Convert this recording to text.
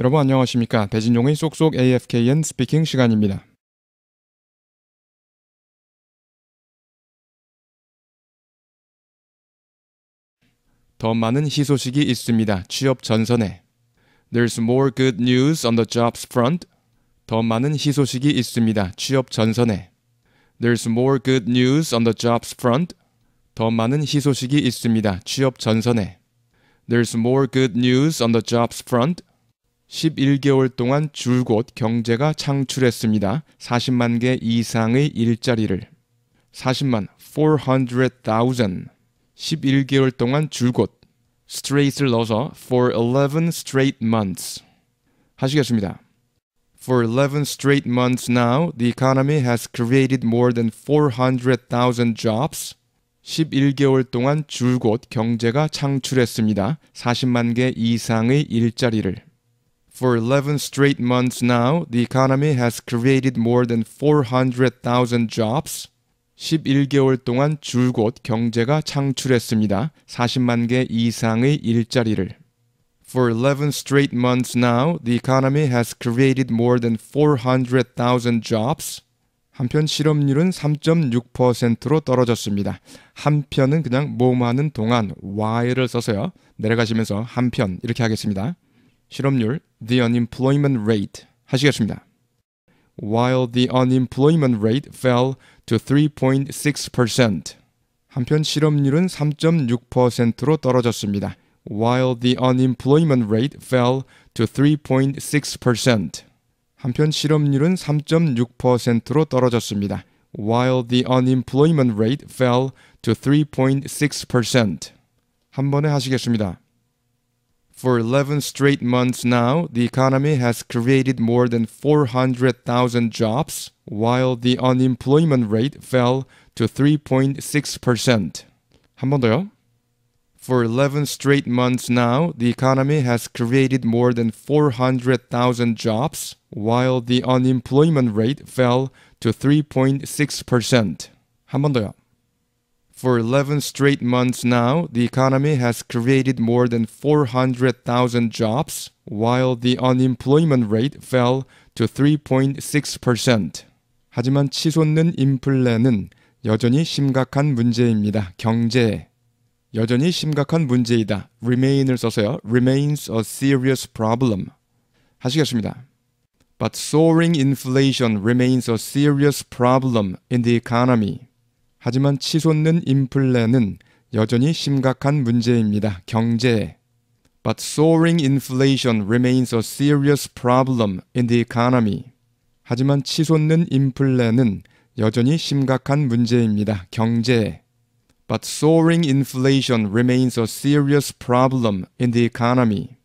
여러분 안녕하십니까? 배진종의 쏙쏙 AFKN 스피킹 시간입니다. 더 많은 희소식이 있습니다. 취업 전선에 There's more good news on the jobs front. 더 많은 희소식이 있습니다. 취업 전선에 There's more good news on the jobs front. 더 많은 희소식이 있습니다. 취업 전선에 There's more good news on the jobs front. 11개월 동안 줄곧 경제가 창출했습니다. 40만 개 이상의 일자리를 40만 400,000 11개월 동안 줄곧 straight을 넣어서 for 11 straight months 하시겠습니다. For 11 straight months now, the economy has created more than 400,000 jobs. 11개월 동안 줄곧 경제가 창출했습니다. 40만 개 이상의 일자리를 For 11 straight months now, the economy has created more than 400,000 jobs. 11개월 동안 줄곧 경제가 창출했습니다. 40만 개 이상의 일자리를. For 11 straight months now, the economy has created more than 400,000 jobs. 한편 실업률은 3.6%로 떨어졌습니다. 한편은 그냥 뭐하는 동안 y를 써서요. 내려가시면서 한편 이렇게 하겠습니다. 실업률 the unemployment rate 하시겠습니다. While the unemployment rate fell to 3.6%. 한편 실업률은 3.6%로 떨어졌습니다. While the unemployment rate fell to 3.6%. 한편 실업률은 3.6%로 떨어졌습니다. While the unemployment rate fell to 3.6%. 한 번에 하시겠습니다. For 11 straight months now, the economy has created more than 400,000 jobs, while the unemployment rate fell to 3.6%. 한 더요. For 11 straight months now, the economy has created more than 400,000 jobs, while the unemployment rate fell to 3.6%. 한 더요. For 11 straight months now, the economy has created more than 400,000 jobs, while the unemployment rate fell to 3.6%. 하지만 치솟는 인플레는 여전히 심각한 문제입니다. 경제 여전히 심각한 문제이다. remain을 써서요. remains a serious problem. 하시겠습니다. But soaring inflation remains a serious problem in the economy. 하지만 치솟는 인플레는 여전히 심각한 문제입니다. 경제에. But soaring inflation remains a serious problem in the economy. 하지만 치솟는 인플레는 여전히 심각한 문제입니다. 경제에. But soaring inflation remains a serious problem in the economy.